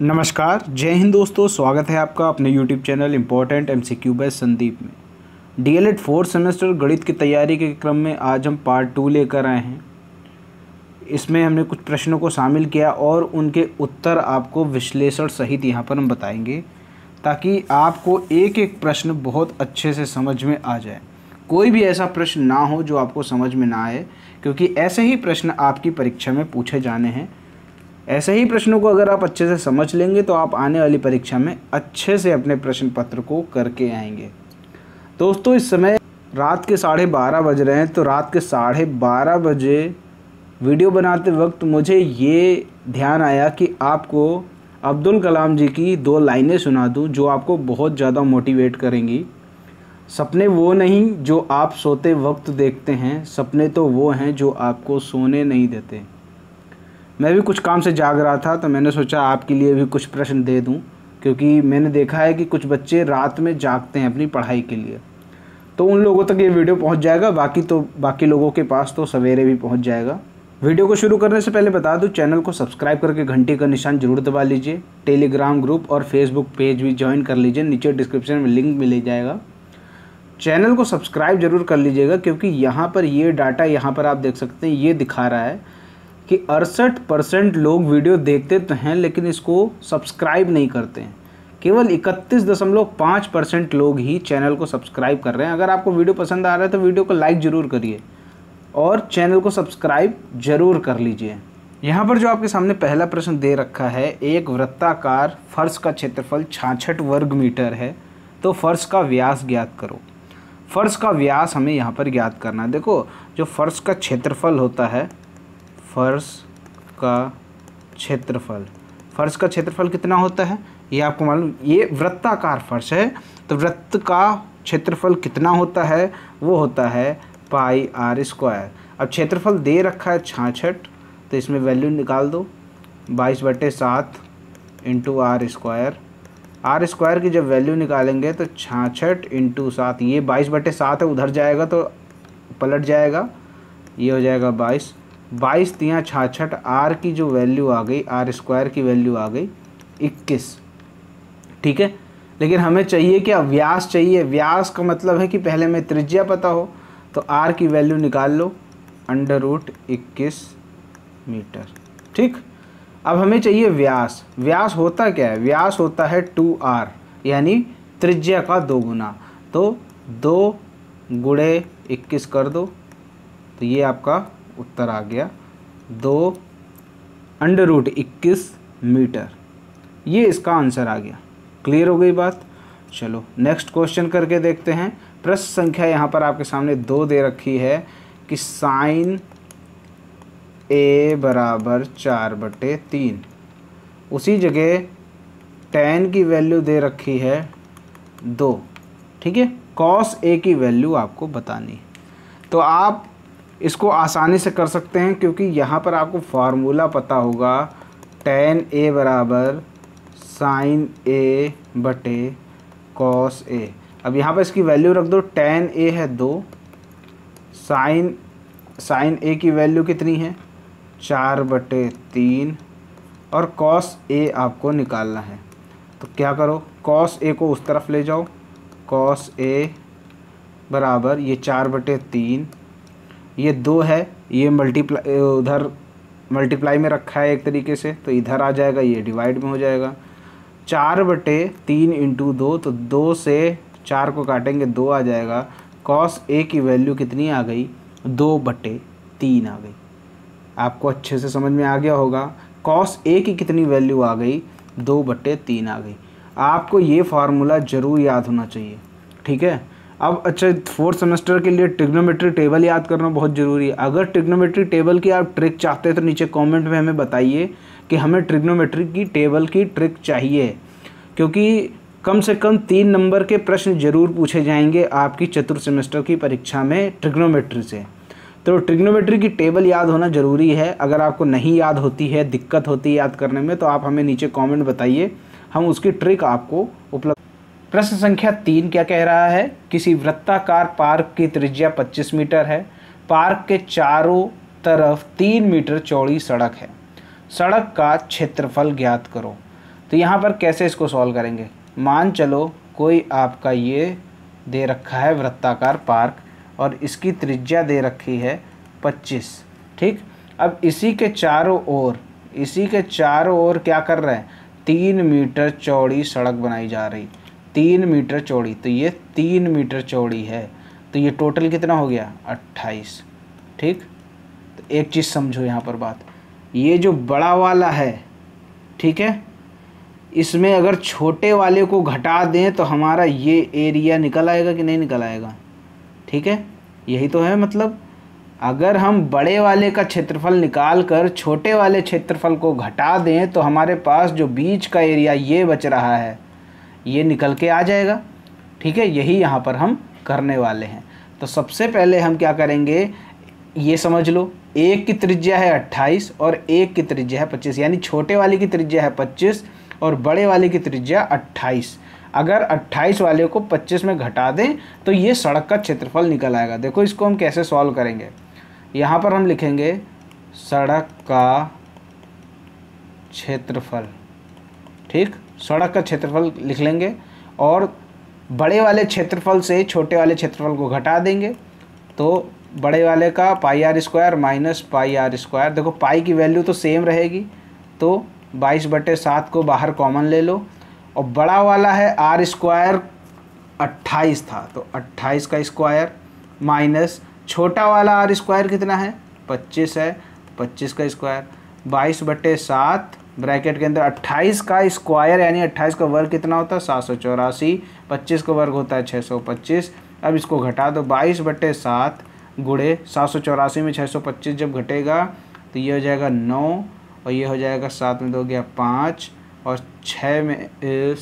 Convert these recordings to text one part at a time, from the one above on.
नमस्कार जय हिंद दोस्तों स्वागत है आपका अपने YouTube channel important M C Q Sandeep में D El Ed fourth semester गणित की तैयारी के क्रम में आज हम पार्ट टू लेकर आए हैं इसमें हमने कुछ प्रश्नों को शामिल किया और उनके उत्तर आपको विश्लेषण सहित यहाँ पर हम बताएंगे ताकि आपको एक एक प्रश्न बहुत अच्छे से समझ में आ जाए कोई भी ऐसा प्रश्न ना हो जो आपको समझ में ना आए क्योंकि ऐसे ही प्रश्न आपकी परीक्षा में पूछे जाने हैं ऐसे ही प्रश्नों को अगर आप अच्छे से समझ लेंगे तो आप आने वाली परीक्षा में अच्छे से अपने प्रश्न पत्र को करके आएंगे दोस्तों इस समय रात के साढ़े बारह बज रहे हैं तो रात के साढ़े बारह बजे वीडियो बनाते वक्त मुझे ये ध्यान आया कि आपको अब्दुल कलाम जी की दो लाइनें सुना दूं जो आपको बहुत ज़्यादा मोटिवेट करेंगी सपने वो नहीं जो आप सोते वक्त देखते हैं सपने तो वो हैं जो आपको सोने नहीं देते मैं भी कुछ काम से जाग रहा था तो मैंने सोचा आपके लिए भी कुछ प्रश्न दे दूं क्योंकि मैंने देखा है कि कुछ बच्चे रात में जागते हैं अपनी पढ़ाई के लिए तो उन लोगों तक ये वीडियो पहुंच जाएगा बाकी तो बाकी लोगों के पास तो सवेरे भी पहुंच जाएगा वीडियो को शुरू करने से पहले बता दूं चैनल को सब्सक्राइब करके घंटी का निशान जरूर दबा लीजिए टेलीग्राम ग्रुप और फेसबुक पेज भी ज्वाइन कर लीजिए नीचे डिस्क्रिप्शन में लिंक मिल जाएगा चैनल को सब्सक्राइब जरूर कर लीजिएगा क्योंकि यहाँ पर ये डाटा यहाँ पर आप देख सकते हैं ये दिखा रहा है कि अड़सठ परसेंट लोग वीडियो देखते तो हैं लेकिन इसको सब्सक्राइब नहीं करते हैं केवल इकतीस दशमलव पाँच परसेंट लोग ही चैनल को सब्सक्राइब कर रहे हैं अगर आपको वीडियो पसंद आ रहा है तो वीडियो को लाइक ज़रूर करिए और चैनल को सब्सक्राइब ज़रूर कर लीजिए यहाँ पर जो आपके सामने पहला प्रश्न दे रखा है एक वृत्ताकार फर्श का क्षेत्रफल छाछठ वर्ग मीटर है तो फर्श का व्यास ज्ञात करो फर्श का व्यास हमें यहाँ पर ज्ञात करना है देखो जो फर्श का क्षेत्रफल होता है फर्श का क्षेत्रफल फर्श का क्षेत्रफल कितना होता है ये आपको मालूम ये वृत्ताकार फर्श है तो वृत्त का क्षेत्रफल कितना होता है वो होता है पाई आर स्क्वायर अब क्षेत्रफल दे रखा है छाछठ तो इसमें वैल्यू निकाल दो बाईस बटे सात into R square R square की जब वैल्यू निकालेंगे तो छाछठ इंटू सात ये बाईस बटे सात है उधर जाएगा तो पलट जाएगा ये हो जाएगा बाईस बाईस तिया छाछठ आर की जो वैल्यू आ गई आर स्क्वायर की वैल्यू आ गई इक्कीस ठीक है लेकिन हमें चाहिए क्या व्यास चाहिए व्यास का मतलब है कि पहले में त्रिज्या पता हो तो आर की वैल्यू निकाल लो अंडर रूट इक्कीस मीटर ठीक अब हमें चाहिए व्यास व्यास होता क्या है व्यास होता है टू आर यानी त्रिज्या का दो गुना तो दो गुड़े इक्कीस कर दो तो ये आपका उत्तर आ गया दो अंडर रूट इक्कीस मीटर ये इसका आंसर आ गया क्लियर हो गई बात चलो नेक्स्ट क्वेश्चन करके देखते हैं प्रश्न संख्या यहाँ पर आपके सामने दो दे रखी है कि साइन ए बराबर चार बटे तीन उसी जगह टेन की वैल्यू दे रखी है दो ठीक है कॉस ए की वैल्यू आपको बतानी तो आप इसको आसानी से कर सकते हैं क्योंकि यहाँ पर आपको फार्मूला पता होगा टेन ए बराबर साइन ए बटे कॉस ए अब यहाँ पर इसकी वैल्यू रख दो टेन ए है दो साइन साइन ए की वैल्यू कितनी है चार बटे तीन और कॉस ए आपको निकालना है तो क्या करो कॉस ए को उस तरफ ले जाओ कॉस ए बराबर ये चार बटे तीन ये दो है ये मल्टीप्लाई उधर मल्टीप्लाई में रखा है एक तरीके से तो इधर आ जाएगा ये डिवाइड में हो जाएगा चार बटे तीन इंटू दो तो दो से चार को काटेंगे दो आ जाएगा कॉस ए की वैल्यू कितनी आ गई दो बटे तीन आ गई आपको अच्छे से समझ में आ गया होगा कॉस ए की कितनी वैल्यू आ गई दो बटे तीन आ गई आपको ये फार्मूला ज़रूर याद होना चाहिए ठीक है अब अच्छा फोर्थ सेमेस्टर के लिए ट्रिग्नोमेट्री टेबल याद करना बहुत ज़रूरी है अगर ट्रिग्नोमेट्री टेबल की आप ट्रिक चाहते हैं तो नीचे कमेंट में हमें बताइए कि हमें ट्रिग्नोमेट्री की टेबल की ट्रिक चाहिए क्योंकि कम से कम तीन नंबर के प्रश्न जरूर पूछे जाएंगे आपकी चतुर्थ सेमेस्टर की परीक्षा में ट्रिग्नोमेट्री से तो ट्रिग्नोमेट्री की टेबल याद होना ज़रूरी है अगर आपको नहीं याद होती है दिक्कत होती है याद करने में तो आप हमें नीचे कॉमेंट बताइए हम उसकी ट्रिक आपको उपलब्ध प्रश्न संख्या तीन क्या कह रहा है किसी वृत्ताकार पार्क की त्रिज्या 25 मीटर है पार्क के चारों तरफ तीन मीटर चौड़ी सड़क है सड़क का क्षेत्रफल ज्ञात करो तो यहाँ पर कैसे इसको सॉल्व करेंगे मान चलो कोई आपका ये दे रखा है वृत्ताकार पार्क और इसकी त्रिज्या दे रखी है 25 ठीक अब इसी के चारों ओर इसी के चारों ओर क्या कर रहे हैं तीन मीटर चौड़ी सड़क बनाई जा रही तीन मीटर चौड़ी तो ये तीन मीटर चौड़ी है तो ये टोटल कितना हो गया अट्ठाईस ठीक तो एक चीज़ समझो यहाँ पर बात ये जो बड़ा वाला है ठीक है इसमें अगर छोटे वाले को घटा दें तो हमारा ये एरिया निकल आएगा कि नहीं निकल आएगा ठीक है यही तो है मतलब अगर हम बड़े वाले का क्षेत्रफल निकाल कर छोटे वाले क्षेत्रफल को घटा दें तो हमारे पास जो बीच का एरिया ये बच रहा है ये निकल के आ जाएगा ठीक है यही यहाँ पर हम करने वाले हैं तो सबसे पहले हम क्या करेंगे ये समझ लो एक की त्रिज्या है अट्ठाईस और एक की त्रिज्या है पच्चीस यानी छोटे वाले की त्रिज्या है पच्चीस और बड़े वाले की त्रिज्या अट्ठाईस अगर 28 वाले को 25 में घटा दें तो ये सड़क का क्षेत्रफल निकल आएगा देखो इसको हम कैसे सॉल्व करेंगे यहाँ पर हम लिखेंगे सड़क का क्षेत्रफल ठीक सड़क का क्षेत्रफल लिख लेंगे और बड़े वाले क्षेत्रफल से छोटे वाले क्षेत्रफल को घटा देंगे तो बड़े वाले का pi R square minus pi R square देखो पाई की वैल्यू तो सेम रहेगी तो बाईस बटे सात को बाहर कॉमन ले लो और बड़ा वाला है आर स्क्वायर अट्ठाईस था तो अट्ठाईस का स्क्वायर माइनस छोटा वाला आर स्क्वायर कितना है पच्चीस है तो पच्चीस का स्क्वायर बाईस बटे सात ब्रैकेट के अंदर 28 का स्क्वायर यानी 28 का वर्ग कितना होता है सात सौ चौरासी पच्चीस का वर्ग होता है छः सौ पच्चीस अब इसको घटा दो बाईस बटे सात गुड़े सात सौ चौरासी में छः सौ पच्चीस जब घटेगा तो ये हो जाएगा नौ और ये हो जाएगा सात में दो गया पाँच और छः में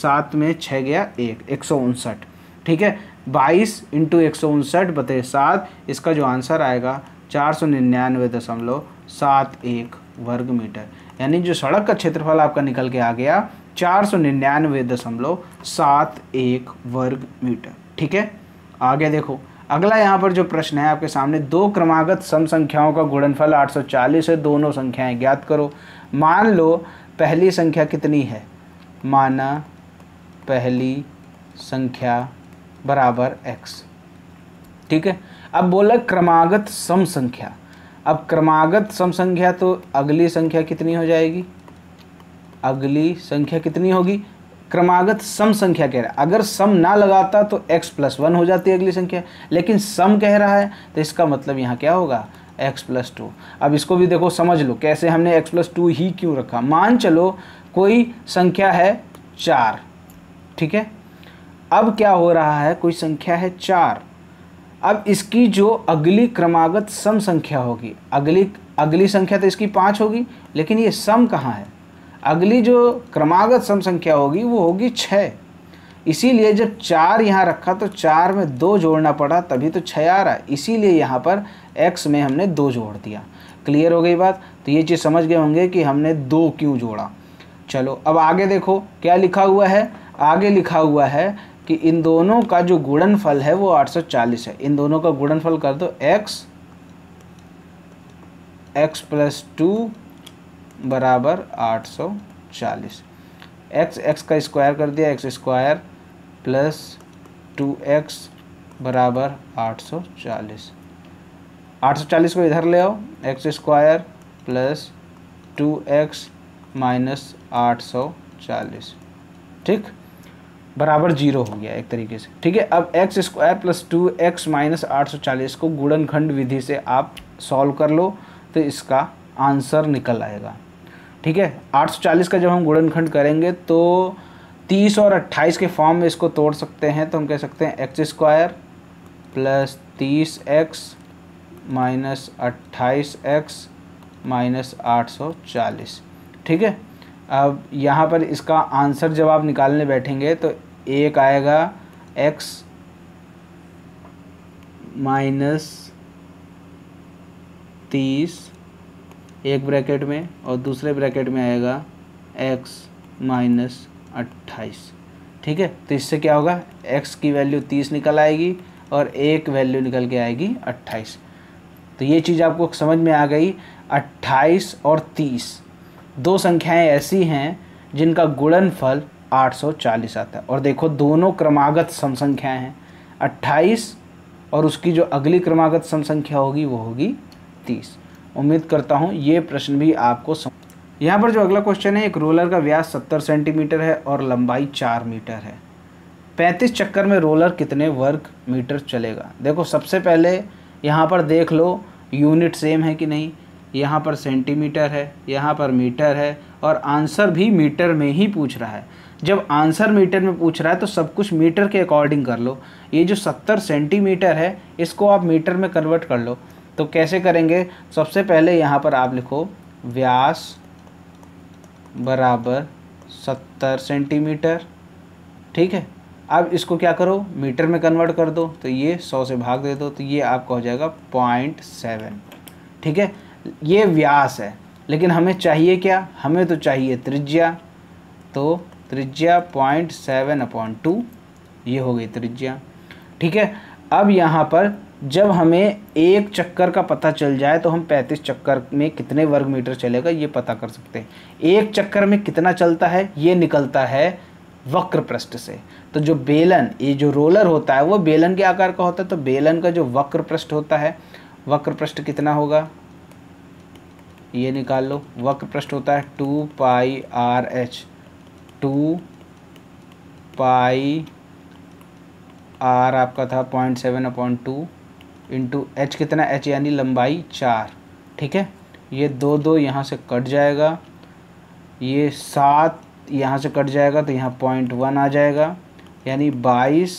सात में छः गया एक एक सौ उनसठ ठीक है बाईस इंटू एक सौ उनसठ बते सात इसका जो आंसर आएगा चार सौ निन्यानवे दशमलव सात एक वर्ग मीटर यानी जो सड़क का क्षेत्रफल आपका निकल के आ गया चार सौ निन्यानवे दशमलव सात एक वर्ग मीटर ठीक है आगे देखो अगला यहाँ पर जो प्रश्न है आपके सामने दो क्रमागत सम संख्याओं का गुणनफल 840 है दोनों संख्याएं ज्ञात करो मान लो पहली संख्या कितनी है माना पहली संख्या बराबर x ठीक है अब बोला क्रमागत सम संख्या अब क्रमागत सम संख्या तो अगली संख्या कितनी हो जाएगी अगली संख्या कितनी होगी क्रमागत सम संख्या कह रहा है अगर सम ना लगाता तो x प्लस वन हो जाती है अगली संख्या लेकिन सम कह रहा है तो इसका मतलब यहाँ क्या होगा x प्लस टू अब इसको भी देखो समझ लो कैसे हमने x प्लस टू ही क्यों रखा मान चलो कोई संख्या है चार ठीक है अब क्या हो रहा है कोई संख्या है चार अब इसकी जो अगली क्रमागत सम संख्या होगी अगली अगली संख्या तो इसकी पाँच होगी लेकिन ये सम कहाँ है अगली जो क्रमागत सम संख्या होगी वो होगी छः इसीलिए जब चार यहाँ रखा तो चार में दो जोड़ना पड़ा तभी तो छः आ रहा है इसीलिए यहाँ पर एक्स में हमने दो जोड़ दिया क्लियर हो गई बात तो ये चीज़ समझ गए होंगे कि हमने दो क्यों जोड़ा चलो अब आगे देखो क्या लिखा हुआ है आगे लिखा हुआ है कि इन दोनों का जो गुणनफल है वो 840 है इन दोनों का गुणनफल कर दो x x प्लस टू बराबर 840 x x का स्क्वायर कर दिया X square plus two X बराबर 840 840 को इधर ले आओ X square plus two X minus आठ सौ चालीस ठीक बराबर जीरो हो गया एक तरीके से ठीक है अब X square plus two X minus आठ सौ चालीस को गुड़नखंड विधि से आप सॉल्व कर लो तो इसका आंसर निकल आएगा ठीक है आठ सौ चालीस का जब हम गुड़नखंड करेंगे तो तीस और अट्ठाईस के फॉर्म में इसको तोड़ सकते हैं तो हम कह सकते हैं एक्स स्क्वायर प्लस तीस एक्स माइनस अट्ठाईस एक्स माइनस आठ सौ चालीस ठीक है अब यहाँ पर इसका आंसर जब आप निकालने बैठेंगे तो एक आएगा एक्स माइनस तीस एक ब्रैकेट में और दूसरे ब्रैकेट में आएगा एक्स माइनस अट्ठाईस ठीक है तो इससे क्या होगा एक्स की वैल्यू तीस निकल आएगी और एक वैल्यू निकल के आएगी अट्ठाईस तो ये चीज़ आपको समझ में आ गई अट्ठाईस और तीस दो संख्याएं ऐसी हैं जिनका गुणनफल 840 आता है और देखो दोनों क्रमागत समसंख्याएं हैं 28 और उसकी जो अगली क्रमागत समसंख्या होगी वो होगी 30 उम्मीद करता हूँ ये प्रश्न भी आपको सम... यहाँ पर जो अगला क्वेश्चन है एक रोलर का व्यास 70 सेंटीमीटर है और लंबाई 4 मीटर है 35 चक्कर में रोलर कितने वर्ग मीटर चलेगा देखो सबसे पहले यहाँ पर देख लो यूनिट सेम है कि नहीं यहाँ पर सेंटीमीटर है यहाँ पर मीटर है और आंसर भी मीटर में ही पूछ रहा है जब आंसर मीटर में पूछ रहा है तो सब कुछ मीटर के अकॉर्डिंग कर लो ये जो सत्तर सेंटीमीटर है इसको आप मीटर में कन्वर्ट कर लो तो कैसे करेंगे सबसे पहले यहाँ पर आप लिखो व्यास बराबर सत्तर सेंटीमीटर ठीक है अब इसको क्या करो मीटर में कन्वर्ट कर दो तो ये सौ से भाग दे दो तो ये आपका हो जाएगा पॉइंट सेवन ठीक है ये व्यास है लेकिन हमें चाहिए क्या हमें तो चाहिए त्रिज्या तो त्रिज्या पॉइंट सेवन अपॉन टू ये हो गई त्रिज्या ठीक है अब यहाँ पर जब हमें एक चक्कर का पता चल जाए तो हम 35 चक्कर में कितने वर्ग मीटर चलेगा ये पता कर सकते हैं एक चक्कर में कितना चलता है ये निकलता है वक्र पृष्ठ से तो जो बेलन ये जो रोलर होता है वो बेलन के आकार का होता है तो बेलन का जो वक्र पृष्ठ होता है वक्र पृष्ठ कितना होगा ये निकाल लो वक्र पृष्ठ होता है two pi R H two pi R आपका था पॉइंट सेवन अपॉइंट टू इंटू एच कितना एच यानी लंबाई चार ठीक है ये दो दो यहाँ से कट जाएगा ये सात यहाँ से कट जाएगा तो यहाँ पॉइंट वन आ जाएगा यानी बाईस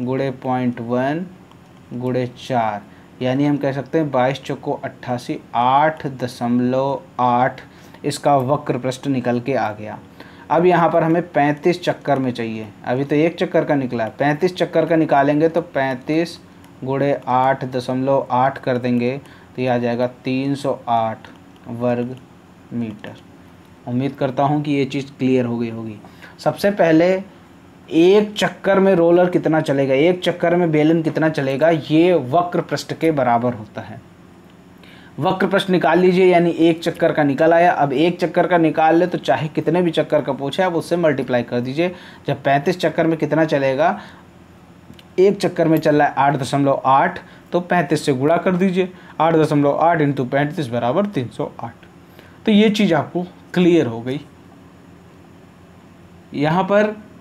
गुड़े पॉइंट वन गुड़े चार यानी हम कह सकते हैं बाईस चौको अट्ठासी आठ दशमलव आठ इसका वक्र पृष्ठ निकल के आ गया अब यहाँ पर हमें पैंतीस चक्कर में चाहिए अभी तो एक चक्कर का निकला है पैंतीस चक्कर का निकालेंगे तो पैंतीस गुड़े आठ दशमलव आठ कर देंगे तो ये आ जाएगा तीन सौ आठ वर्ग मीटर उम्मीद करता हूँ कि ये चीज़ क्लियर हो गई होगी सबसे पहले एक चक्कर में रोलर कितना चलेगा एक चक्कर में बेलन कितना चलेगा ये वक्र पृष्ठ के बराबर होता है वक्र प्रश्न निकाल लीजिए यानी एक चक्कर का निकल आया अब एक चक्कर का निकाल ले तो चाहे कितने भी चक्कर का पूछे आप उससे मल्टीप्लाई कर दीजिए जब पैंतीस चक्कर में कितना चलेगा एक चक्कर में चल रहा है आठ दशमलव आठ तो पैंतीस से गुणा कर दीजिए आठ दशमलव आठ इंटू पैंतीस बराबर तीन सौ आठ तो ये चीज़ आपको क्लियर हो गई यहाँ पर